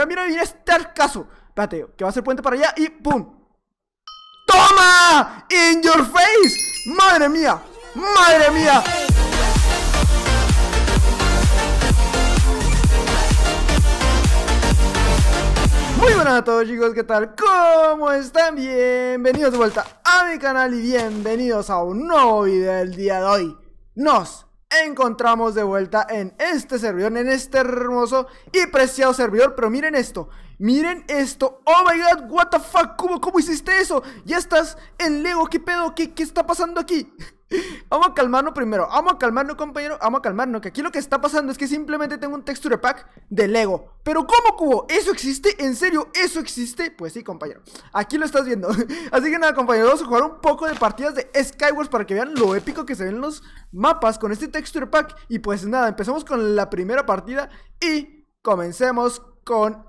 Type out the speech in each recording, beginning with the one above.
También mira, viene este caso. Espérate, que va a ser puente para allá y ¡pum! ¡Toma! ¡In your face! ¡Madre mía! ¡Madre mía! Muy buenas a todos chicos, ¿qué tal? ¿Cómo están? Bienvenidos de vuelta a mi canal y bienvenidos a un nuevo video del día de hoy Nos encontramos de vuelta en este servidor, en este hermoso y preciado servidor. Pero miren esto, miren esto. Oh my god, what the fuck, ¿cómo, cómo hiciste eso? Ya estás en Lego, ¿qué pedo? ¿Qué, qué está pasando aquí? Vamos a calmarnos primero. Vamos a calmarnos, compañero. Vamos a calmarnos. Que aquí lo que está pasando es que simplemente tengo un texture pack de Lego. Pero ¿cómo, Cubo? ¿Eso existe? ¿En serio? ¿Eso existe? Pues sí, compañero. Aquí lo estás viendo. Así que nada, compañero. Vamos a jugar un poco de partidas de Skywars para que vean lo épico que se ven los mapas con este texture pack. Y pues nada, empezamos con la primera partida y comencemos con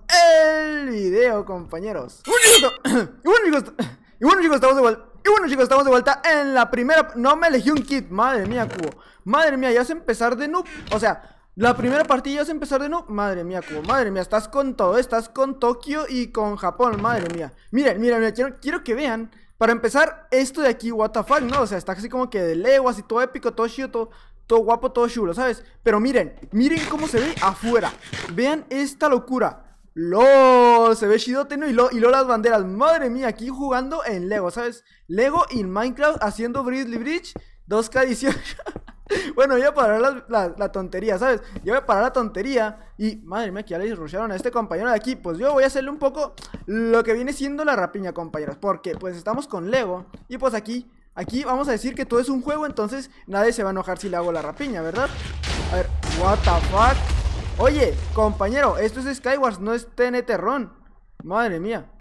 el video, compañeros. Y bueno, y bueno, estamos de vuelta. Y bueno chicos, estamos de vuelta en la primera... No me elegí un kit, madre mía, Cubo Madre mía, ya es empezar de noob O sea, la primera partida ya es empezar de noob, Madre mía, Cubo. Madre mía, estás con todo. Estás con Tokio y con Japón. Madre mía. Miren, miren, miren. Quiero, quiero, que vean. Para empezar, esto de aquí, what the fuck, ¿no? O sea, está así como que de leguas y todo épico, todo chido, todo, todo guapo, todo chulo, ¿sabes? Pero miren, miren cómo se ve afuera. Vean esta locura. Lo, Se ve chido ¿no? Y lo, y lo las banderas. Madre mía, aquí jugando en Lego, ¿sabes? Lego y Minecraft haciendo bridge Bridge 2K18. bueno, voy a parar la, tontería, ¿sabes? Yo voy a parar la tontería. Y madre mía, que ya le rushearon a este compañero de aquí. Pues yo voy a hacerle un poco lo que viene siendo la rapiña, compañeros. Porque pues estamos con Lego. Y pues aquí, aquí vamos a decir que todo es un juego. Entonces nadie se va a enojar si le hago la rapiña, ¿verdad? A ver, what the fuck. Oye, compañero, esto es Skywars, no es TNT Ron. Madre mía.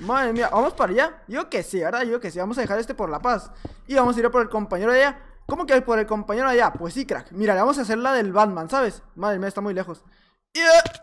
Madre mía, vamos para allá. Yo que sí, ¿verdad? Yo que sí. Vamos a dejar este por la paz. Y vamos a ir por el compañero de allá. ¿Cómo que por el compañero de allá? Pues sí, crack. Mira, le vamos a hacer la del Batman, ¿sabes? Madre mía, está muy lejos. Eh,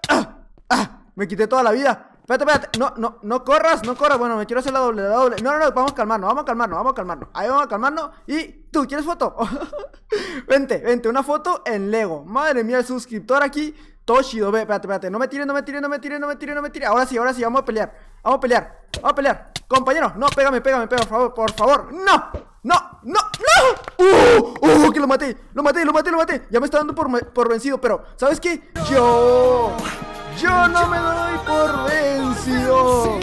ah, ah, me quité toda la vida. Espérate, espérate. No, no, no corras, no corras. Bueno, me quiero hacer la doble, la doble. No, no, no, vamos a calmarnos, vamos a calmarnos, vamos a calmarnos. Ahí vamos a calmarnos. Y tú, ¿quieres foto? vente, vente, una foto en Lego. Madre mía, el suscriptor aquí Toshido, ve, espérate, espérate. No me tires, no me tires, no me tires, no me tires, no me tires. Ahora sí, ahora sí, vamos a pelear. Vamos a pelear. Vamos a pelear. Compañero, no, pégame, pégame, pégame, por favor, por favor. No, no, no, no. Uh, uh, que lo maté. Lo maté, lo maté, lo maté. Ya me está dando por, por vencido, pero ¿sabes qué? Yo yo no me doy por vencido.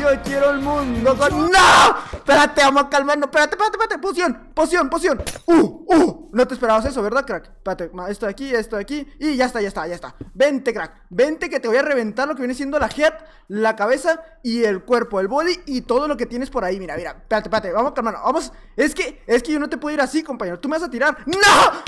Yo quiero el mundo con ¡No! Espérate, vamos a calmarnos. Espérate, espérate, espérate. Poción, poción, poción. Uh, uh. No te esperabas eso, ¿verdad, crack? Espérate, esto de aquí, esto de aquí. Y ya está, ya está, ya está. Vente, crack. Vente que te voy a reventar lo que viene siendo la head, la cabeza y el cuerpo, el body y todo lo que tienes por ahí. Mira, mira. Espérate, espérate. Vamos a calmarnos. Vamos. Es que, es que yo no te puedo ir así, compañero. Tú me vas a tirar. ¡No!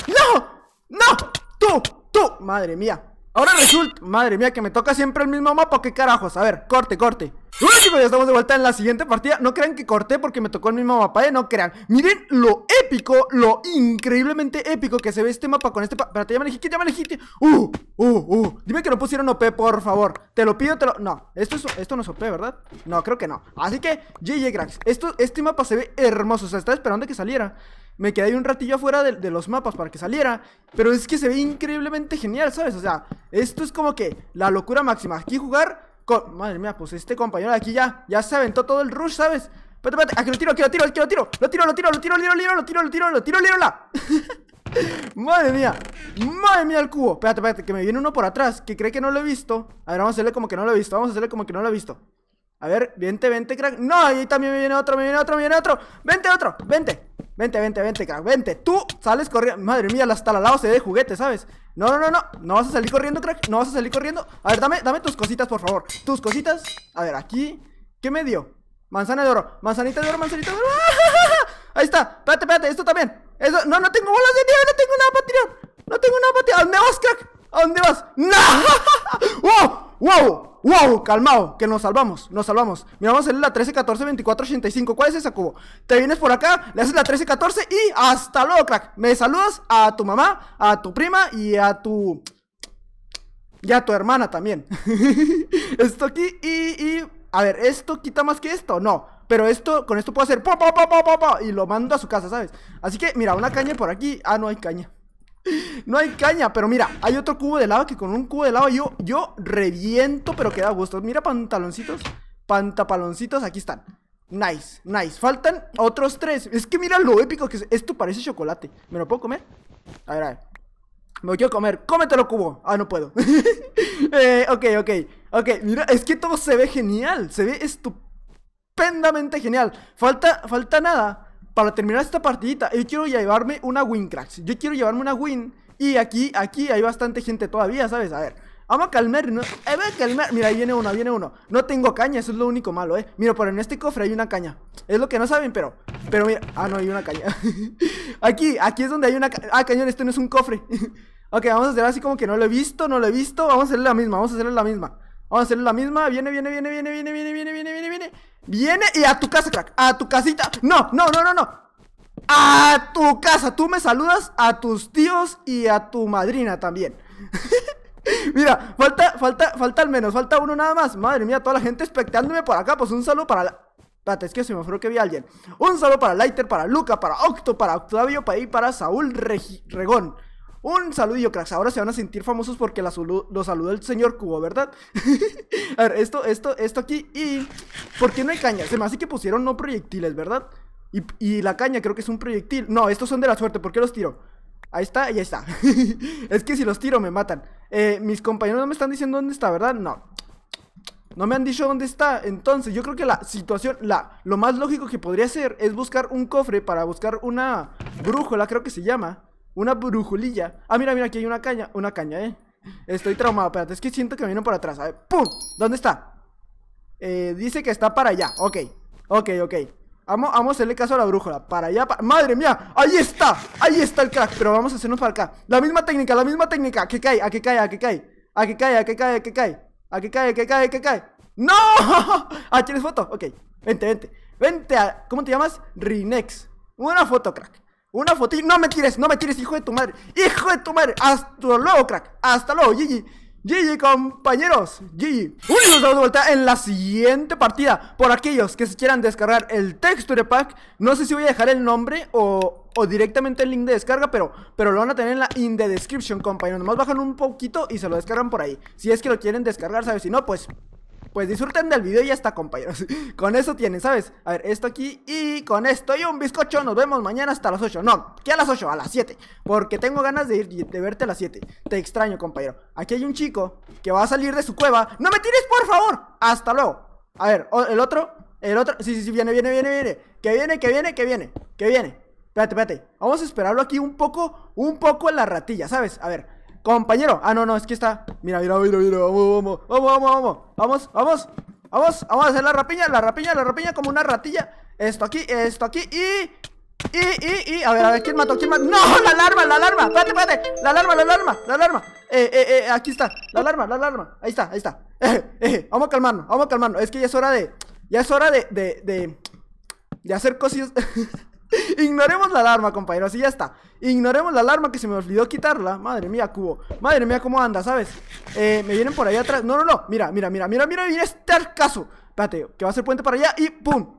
¡No! ¡No! ¡Tú! ¡Tú! Madre mía. Ahora resulta, madre mía, que me toca siempre el mismo mapa, ¿qué carajos? A ver, corte, corte Bueno ya estamos de vuelta en la siguiente partida No crean que corté porque me tocó el mismo mapa, eh, no crean Miren lo épico, lo increíblemente épico que se ve este mapa con este... Espérate, ya me ¿Qué ya me elegí, Uh, uh, uh, dime que no pusieron OP, por favor Te lo pido, te lo... No, esto, esto no es OP, ¿verdad? No, creo que no Así que, GG Grax, esto, este mapa se ve hermoso O sea, estaba esperando que saliera me quedé ahí un ratillo afuera de, los mapas para que saliera. Pero es que se ve increíblemente genial, ¿sabes? O sea, esto es como que la locura máxima. Aquí jugar con... Madre mía, pues este compañero de aquí ya, ya se aventó todo el rush, ¿sabes? Espérate, espérate, aquí lo tiro, aquí lo tiro, aquí lo tiro Lo tiro, lo tiro, lo tiro, lo tiro, lo tiro, lo tiro, lo tiro, lo tiro, la Madre mía, madre mía el cubo Espérate, espérate, que me viene uno por atrás Que cree que no lo he visto A ver, vamos a hacerle como que no lo he visto Vamos a hacerle como que no lo he visto A ver, vente, vente, crack No, ahí también me viene otro, me viene otro, me viene otro Vente, otro, vente Vente, vente, vente, crack, vente. Tú sales corriendo. Madre mía, hasta la lado se ve de juguete, ¿sabes? No, no, no, no. No vas a salir corriendo, crack. No vas a salir corriendo. A ver, dame, dame tus cositas, por favor. Tus cositas. A ver, aquí. ¿Qué me dio? Manzana de oro. Manzanita de oro, manzanita de oro. Ahí está. Espérate, espérate. Esto también. Eso... No, no tengo bolas de nieve. No tengo nada para tirar. No tengo nada para tirar. ¿A dónde vas, crack? ¿A dónde vas? ¡No! ¡Wow! ¡Wow! ¡Wow! Calmado, que nos salvamos, nos salvamos. Mira, vamos a hacerle la 13, 14, 24, 85. ¿Cuál es esa, cubo? Te vienes por acá, le haces la 13, 14 y hasta luego, crack. Me saludas a tu mamá, a tu prima y a tu. Y a tu hermana también. esto aquí y, A ver, ¿esto quita más que esto? No. Pero esto, con esto puedo hacer y lo mando a su casa, ¿sabes? Así que, mira, una caña por aquí. Ah, no hay caña. No hay caña, pero mira, hay otro cubo de lava que con un cubo de lava yo, yo reviento, pero queda gusto. Mira, pantaloncitos, pantapaloncitos, aquí están. Nice, nice. Faltan otros tres. Es que mira lo épico que es. Esto parece chocolate. ¿Me lo puedo comer? A ver, a ver. Me lo quiero comer. Cómetelo, cubo. Ah, no puedo. eh, ok, ok. Ok, mira, es que todo se ve genial. Se ve estupendamente genial. Falta, falta nada para terminar esta partidita. Yo quiero llevarme una win, Yo quiero llevarme una win. Y aquí, aquí hay bastante gente todavía, ¿sabes? A ver, vamos a calmar. Eh, mira, ahí viene uno, viene uno. No tengo caña, eso es lo único malo, ¿eh? Mira, pero en este cofre hay una caña. Es lo que no saben, pero. Pero mira. Ah, no, hay una caña. aquí, aquí es donde hay una. caña. ah, cañón, esto no es un cofre. ok, vamos a hacer así como que no lo he visto, no lo he visto. Vamos a hacerle la misma, vamos a hacerle la misma. Vamos a hacerle la misma. Viene, viene, viene, viene, viene, viene, viene, viene, viene, viene. Viene y a tu casa, crack. A tu casita. No, no, no, no, no. A tu casa. Tú me saludas a tus tíos y a tu madrina también. Mira, falta, falta, falta al menos, falta uno nada más. Madre mía, toda la gente espectándome por acá. Pues un saludo para la... Espérate, es que se me fue que vi a alguien. Un saludo para Lighter, para Luca, para Octo, para Octavio, para ahí, para Saúl Regón. Un saludillo, cracks. Ahora se van a sentir famosos porque la lo saludó el señor Cubo, ¿verdad? a ver, esto, esto, esto aquí. Y. ¿Por qué no hay caña? Se me hace que pusieron no proyectiles, ¿verdad? Y, la caña creo que es un proyectil. No, estos son de la suerte. ¿Por qué los tiro? Ahí está y ahí está. es que si los tiro me matan. Eh, mis compañeros no me están diciendo dónde está, ¿verdad? No. No me han dicho dónde está. Entonces, yo creo que la situación, la, lo más lógico que podría hacer es buscar un cofre para buscar una brújula, creo que se llama. Una brujulilla. Ah, mira, mira, aquí hay una caña. Una caña, eh. Estoy traumado. Espérate, es que siento que me vienen por atrás. A ver, ¡pum! ¿Dónde está? Eh, dice que está para allá. Ok, ok, ok. Vamos, vamos a hacerle caso a la brújula. Para allá, ¡Madre mía! ¡Ahí está! ¡Ahí está el crack! Pero vamos a hacernos para acá. La misma técnica, la misma técnica. ¿A que cae, a que cae, a que cae. A que cae, a que cae, a que cae. A qué cae, a que cae, a que cae. ¡No! ¿Ah, tienes foto? Ok. Vente, vente. Vente a... ¿Cómo te llamas? Rinex. Una foto, crack. Una fotito. No me tires, no me tires, hijo de tu madre. Hijo de tu madre. Hasta luego, crack. Hasta luego, Gigi. GG compañeros, GG Uy, nos damos vuelta en la siguiente partida Por aquellos que se quieran descargar el Texture Pack No sé si voy a dejar el nombre o, directamente el link de descarga Pero, pero lo van a tener en la in the description, compañeros Nomás bajan un poquito y se lo descargan por ahí Si es que lo quieren descargar, ¿sabes? Si no, pues pues disfruten del video y ya está, compañeros. Con eso tienen, ¿sabes? A ver, esto aquí y con esto y un bizcocho. Nos vemos mañana hasta las 8. No, que a las 8, a las 7. Porque tengo ganas de, ir, de verte a las 7. Te extraño, compañero. Aquí hay un chico que va a salir de su cueva. ¡No me tires, por favor! Hasta luego. A ver, el otro. El otro. Sí, sí, sí, viene, viene, viene, viene. Que viene, que viene, que viene. Que viene. Espérate, espérate. Vamos a esperarlo aquí un poco, un poco en la ratilla, ¿sabes? A ver, Compañero. Ah, no, no, es que está. Mira, mira, mira, mira. Vamos, vamos, vamos, vamos, vamos. Vamos, vamos. Vamos, vamos a hacer la rapiña, la rapiña, la rapiña como una ratilla. Esto aquí, esto aquí y... Y, y, y, a ver, a ver, ¿quién mató? ¿Quién mató? ¡No! ¡La alarma, la alarma! ¡Espérate, pate ¡La alarma, la alarma, la alarma! Eh, eh, eh, aquí está, la alarma, la alarma Ahí está, ahí está eh, eh, Vamos a calmarnos, vamos a calmarnos Es que ya es hora de... Ya es hora de... De, de, de hacer cosillas Ignoremos la alarma, compañeros, y ya está. Ignoremos la alarma que se me olvidó quitarla. Madre mía, cubo. Madre mía, cómo anda, ¿sabes? Eh, me vienen por ahí atrás. No, no, no. Mira, mira, mira, mira, mira, mira este caso. Espérate, que va a ser puente para allá y ¡pum!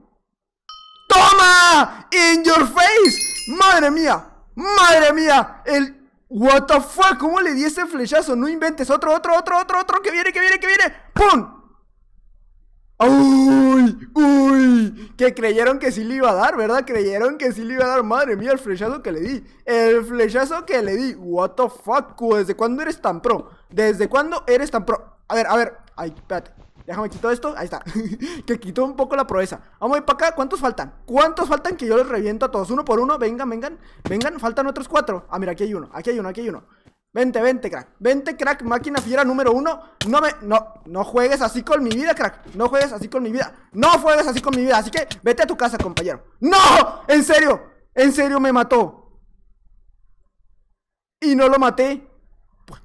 ¡Toma! ¡In your face! ¡Madre mía! ¡Madre mía! El. ¿What the fuck? ¿Cómo le di ese flechazo? No inventes. Otro, otro, otro, otro, otro. Que viene, que viene, que viene. ¡Pum! ¡Uy! que creyeron que sí le iba a dar, ¿verdad? Creyeron que sí le iba a dar. Madre mía, el flechazo que le di. El flechazo que le di. What the fuck, ¿Desde cuándo eres tan pro? ¿Desde cuándo eres tan pro? A ver, a ver. Ay, espérate. Déjame quitar esto. Ahí está. que quitó un poco la proeza. Vamos a ir para acá. ¿Cuántos faltan? ¿Cuántos faltan que yo les reviento a todos? Uno por uno. Vengan, vengan. Vengan, faltan otros cuatro. Ah, mira, aquí hay uno. Aquí hay uno, aquí hay uno. Vente, vente, crack. Vente, crack, máquina fiera número uno. No me. No, no juegues así con mi vida, crack. No juegues así con mi vida. No juegues así con mi vida. Así que vete a tu casa, compañero. ¡No! ¡En serio! ¡En serio me mató! Y no lo maté. Pues,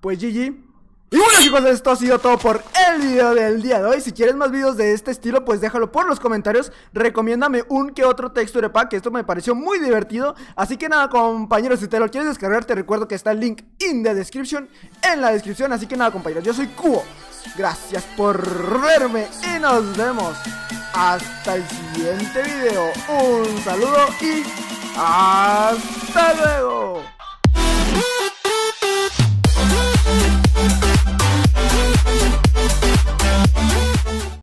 pues GG. Y bueno chicos, esto ha sido todo por el video del día de hoy Si quieres más videos de este estilo, pues déjalo por los comentarios Recomiéndame un que otro texture pack, que esto me pareció muy divertido Así que nada compañeros, si te lo quieres descargar te recuerdo que está el link in the description En la descripción, así que nada compañeros, yo soy Cubo Gracias por verme y nos vemos Hasta el siguiente video Un saludo y hasta luego